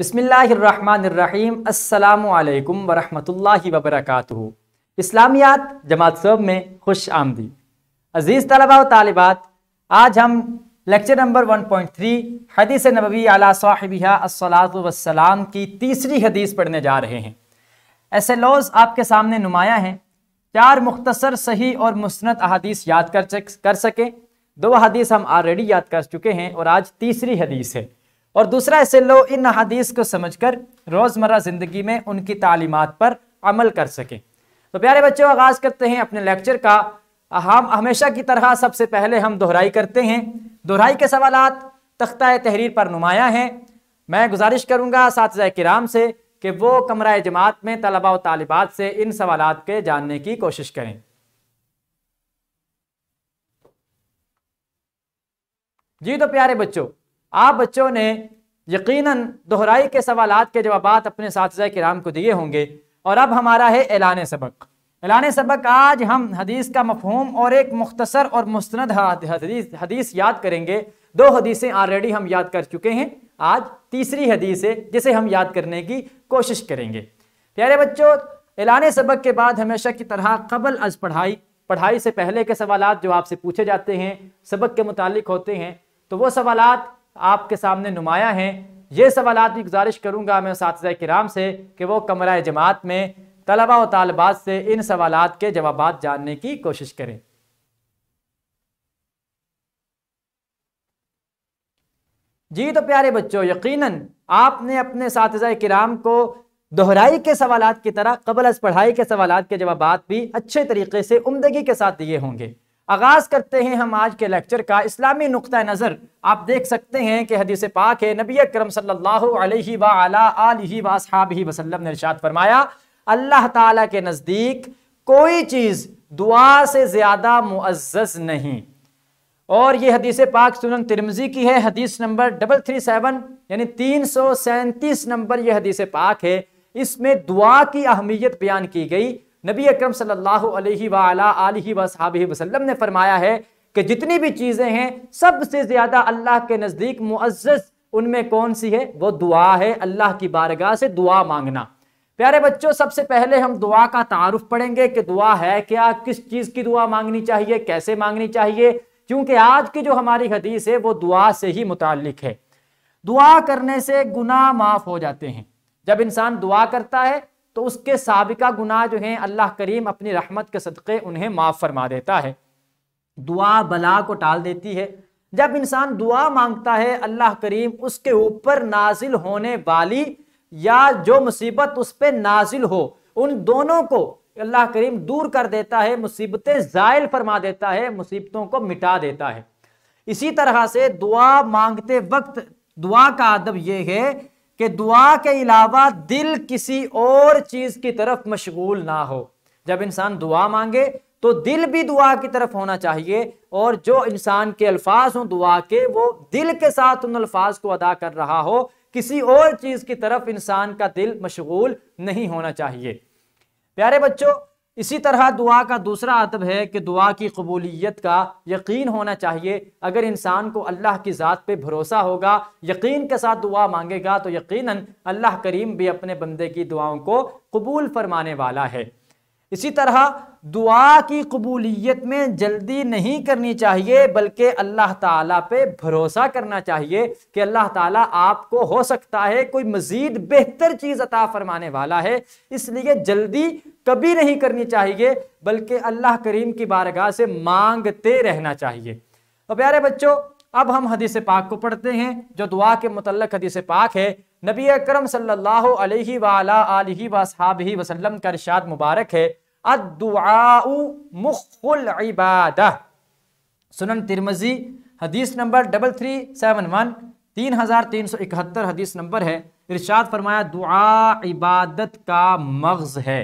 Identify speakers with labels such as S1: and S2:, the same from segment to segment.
S1: बिसमीम् अल्लाम वरहमतुल्लाहि वबरकातुहु इस्लामियात जमात सब में खुश आमदी अज़ीज़ तलबा तालिबात आज हम लेक्चर नंबर 1.3 हदीस नबी अला साहिबिया की तीसरी हदीस पढ़ने जा रहे हैं ऐसे लॉज आपके सामने नुमाया हैं चार मुख्तसर सही और मुस्नत अहादीस याद कर कर दो हदीस हम ऑलरेडी याद कर चुके हैं और आज तीसरी हदीस है और दूसरा ऐसे लोग इन हदीस को समझकर रोज़मर्रा ज़िंदगी में उनकी तालीमत पर अमल कर सकें तो प्यारे बच्चों आगाज़ करते हैं अपने लेक्चर का हम हमेशा की तरह सबसे पहले हम दोहराई करते हैं दोहराई के सवाल तख्ता तहरीर पर नुमाया हैं मैं गुजारिश करूँगा साथ कराम से कि वो कमरा जमात में तलबा और तालिबात से इन सवाल के जानने की कोशिश करें जी तो प्यारे बच्चों आप बच्चों ने यकीनन दोहराई के सवाल के जवाब अपने साथ कराम को दिए होंगे और अब हमारा है एलान सबक एलान सबक आज हम हदीस का मफहूम और एक मुख्तसर और मुस्ंद हदीस हदीस याद करेंगे दो हदीसें ऑलरेडी हम याद कर चुके हैं आज तीसरी हदीस है जिसे हम याद करने की कोशिश करेंगे प्यारे बच्चों एलान सबक के बाद हमेशा की तरह कबल अज पढ़ाई पढ़ाई से पहले के सवाल जो आपसे पूछे जाते हैं सबक के मुतालिक होते हैं तो वो सवालत आपके सामने नुमाया हैं ये सवाल भी गुजारिश करूँगा मैं इस कराम से कि वो कमरा जमात में तलबा व तलबात से इन सवाल के जवाब जानने की कोशिश करें जी तो प्यारे बच्चों यकीनन आपने अपने साथ कराम को दोहराई के सवालत की तरह कबल अज पढ़ाई के सवालत के जवाब भी अच्छे तरीके से उमदगी के साथ दिए होंगे आगाज करते हैं हम आज के लेक्चर का इस्लामी नुकता नज़र आप देख सकते हैं कि हदीस पाक है नबी अक्रम सल्लल्लाहु वसलम ने इरशाद फरमाया अल्लाह ताला के नज़दीक कोई चीज़ दुआ से ज़्यादा मुआज़ नहीं और ये हदीस पाक सुनन तिरमजी की है हदीस नंबर डबल थ्री सेवन यानी तीन सौ सैंतीस नंबर यह हदीस पाक है इसमें दुआ की अहमियत बयान की गई नबी अक्रम सल्लल्लाहु वसलम ने फरमाया है कि जितनी भी चीज़ें हैं सबसे ज़्यादा अल्लाह के नज़दीक मुआज़ उनमें कौन सी है वो दुआ है अल्लाह की बारगाह से दुआ मांगना प्यारे बच्चों सबसे पहले हम दुआ का तारुफ पढ़ेंगे कि दुआ है क्या किस चीज़ की दुआ मांगनी चाहिए कैसे मांगनी चाहिए क्योंकि आज की जो हमारी हदीस है वो दुआ से ही मुतल है दुआ करने से गुनाह माफ़ हो जाते हैं जब इंसान दुआ करता है तो उसके सबका गुनाह जो है अल्लाह करीम अपनी रहमत के सदक़े उन्हें माफ़ फरमा देता है दुआ बला को टाल देती है जब इंसान दुआ मांगता है अल्लाह करीम उसके ऊपर नाजिल होने वाली या जो मुसीबत उस पर नाजिल हो उन दोनों को अल्लाह करीम दूर कर देता है मुसीबतें ज़ायल फरमा देता है मुसीबतों को मिटा देता है इसी तरह से दुआ मांगते वक्त दुआ का अदब यह है कि दुआ के अलावा दिल किसी और चीज़ की तरफ मशगूल ना हो जब इंसान दुआ मांगे तो दिल भी दुआ की तरफ होना चाहिए और जो इंसान के अल्फाज हों दुआ के वो दिल के साथ उन अल्फाज को अदा कर रहा हो किसी और चीज़ की तरफ इंसान का दिल मशगूल नहीं होना चाहिए प्यारे बच्चों इसी तरह दुआ का दूसरा अदब है कि दुआ की कबूलीत का यकीन होना चाहिए अगर इंसान को अल्लाह की ज़ात पे भरोसा होगा यकीन के साथ दुआ मांगेगा तो यकीनन अल्लाह करीम भी अपने बंदे की दुआओं को कबूल फरमाने वाला है इसी तरह दुआ की कबूलियत में जल्दी नहीं करनी चाहिए बल्कि अल्लाह ताला पे भरोसा करना चाहिए कि अल्लाह ताला आपको हो सकता है कोई मज़ीद बेहतर चीज़ अता फरमाने वाला है इसलिए जल्दी कभी नहीं करनी चाहिए बल्कि अल्लाह करीम की बारगाह से मांगते रहना चाहिए और प्यारे बच्चों अब हम हदीस पाक को पढ़ते हैं जो दुआ के मतलब हदीस पाक है नबी अक्रम सल्लल्लाहु अलैहि वसल्लम का इरशाद मुबारक है अदुआउ मुखुल इबादा सुनन तिरमजी हदीस नंबर डबल थ्री सेवन वन तीन हज़ार तीन सौ इकहत्तर हदीस नंबर है इर्शाद फरमाया दुआ इबादत का मगज़ है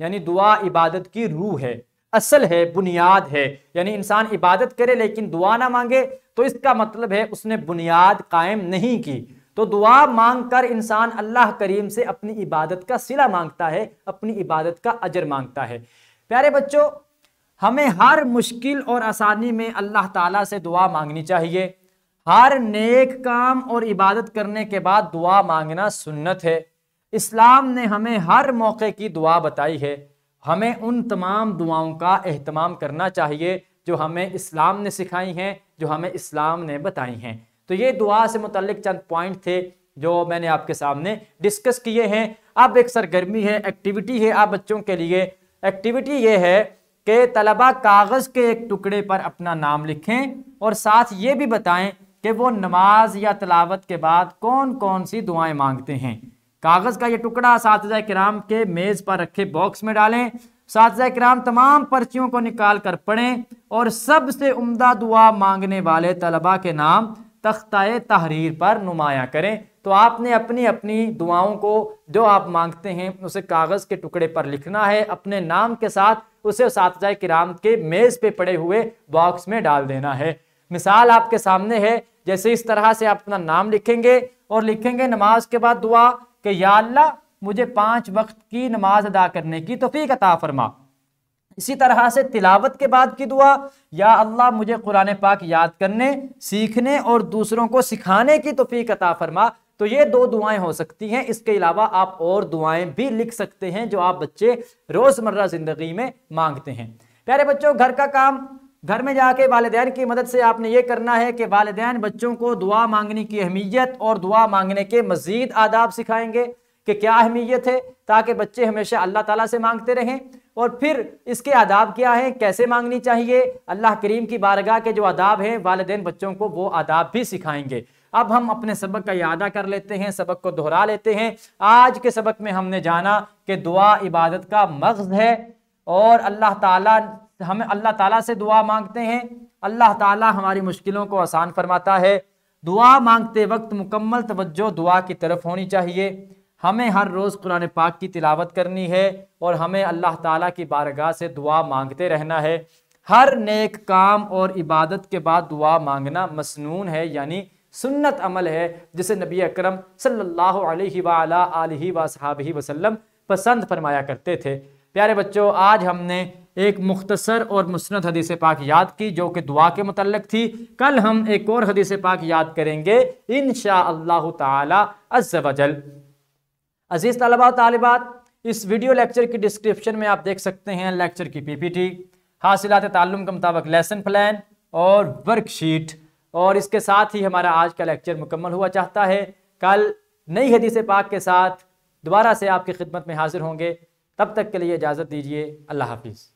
S1: यानी दुआ इबादत की रूह है असल है बुनियाद है यानी इंसान इबादत करे लेकिन दुआ ना मांगे तो इसका मतलब है उसने बुनियाद कायम नहीं की तो दुआ मांगकर इंसान अल्लाह करीम से अपनी इबादत का सिला मांगता है अपनी इबादत का अजर मांगता है प्यारे बच्चों हमें हर मुश्किल और आसानी में अल्लाह ताला से दुआ मांगनी चाहिए हर नेक काम और इबादत करने के बाद दुआ मांगना सुन्नत है इस्लाम ने हमें हर मौके की दुआ बताई है हमें उन तमाम दुआओं का अहतमाम करना चाहिए जो हमें इस्लाम ने सिखाई हैं जो हमें इस्लाम ने बताई हैं तो ये दुआ से मुतलिक चंद पॉइंट थे जो मैंने आपके सामने डिस्कस किए हैं अब एक सरगर्मी है एक्टिविटी है आप बच्चों के लिए एक्टिविटी ये है कि तलबा कागज़ के एक टुकड़े पर अपना नाम लिखें और साथ ये भी बताएं कि वो नमाज या तलावत के बाद कौन कौन सी दुआएं मांगते हैं कागज़ का ये टुकड़ा सात कराम के मेज़ पर रखे बॉक्स में डालें साथ कराम तमाम पर्चियों को निकाल कर पढ़ें और सबसे उमदा दुआ मांगने वाले तलबा के नाम तख्ताए तहरीर पर नुमाया करें तो आपने अपनी अपनी दुआओं को जो आप मांगते हैं उसे कागज़ के टुकड़े पर लिखना है अपने नाम के साथ उसे सातजा किराम के मेज़ पे पड़े हुए बॉक्स में डाल देना है मिसाल आपके सामने है जैसे इस तरह से आप अपना नाम लिखेंगे और लिखेंगे नमाज के बाद दुआ कि या मुझे पाँच वक्त की नमाज अदा करने की तोफ़ी अता फरमा इसी तरह से तिलावत के बाद की दुआ या अल्लाह मुझे कुरान पाक याद करने सीखने और दूसरों को सिखाने की फ़ीक अता फरमा तो ये दो दुआएं हो सकती हैं इसके अलावा आप और दुआएं भी लिख सकते हैं जो आप बच्चे रोज़मर्रा ज़िंदगी में मांगते हैं प्यारे बच्चों घर का काम घर में जाके वालदेन की मदद से आपने ये करना है कि वालदेन बच्चों को दुआ मांगने की अहमियत और दुआ मांगने के मज़ीद आदाब सिखाएंगे कि क्या अहमियत है ताकि बच्चे हमेशा अल्लाह ताला से मांगते रहें और फिर इसके आदाब क्या हैं कैसे मांगनी चाहिए अल्लाह करीम की बारगाह के जो आदाब हैं वालदेन बच्चों को वो आदाब भी सिखाएंगे अब हम अपने सबक का यादा कर लेते हैं सबक को दोहरा लेते हैं आज के सबक में हमने जाना कि दुआ इबादत का मकसद है और अल्लाह ताला हमें अल्लाह ताला से दुआ मांगते हैं अल्लाह ताला हमारी मुश्किलों को आसान फरमाता है दुआ मांगते वक्त मुकम्मल तवज्जो दुआ की तरफ होनी चाहिए हमें हर रोज़ कुरान पाक की तिलावत करनी है और हमें अल्लाह ताला की बारगाह से दुआ मांगते रहना है हर नेक काम और इबादत के बाद दुआ मांगना मसनून है यानी सुन्नत अमल है जिसे नबी अकरम सल्लल्लाहु अलैहि वसल्लम पसंद फरमाया करते थे प्यारे बच्चों आज हमने एक मुख्तसर और मुस्त हदीस पाक याद की जो कि दुआ के मतलब थी कल हम एक और हदीस पाक याद करेंगे इन शाह तजल अजीज़ तलबा तलबात इस वीडियो लेक्चर की डिस्क्रिप्शन में आप देख सकते हैं लेक्चर की पीपीटी हासिलात तालुम के मुताबिक लेसन प्लान और वर्कशीट और इसके साथ ही हमारा आज का लेक्चर मुकम्मल हुआ चाहता है कल नई हदीस पाक के साथ दोबारा से आपकी खिदमत में हाजिर होंगे तब तक के लिए इजाज़त दीजिए अल्लाह हाफिज़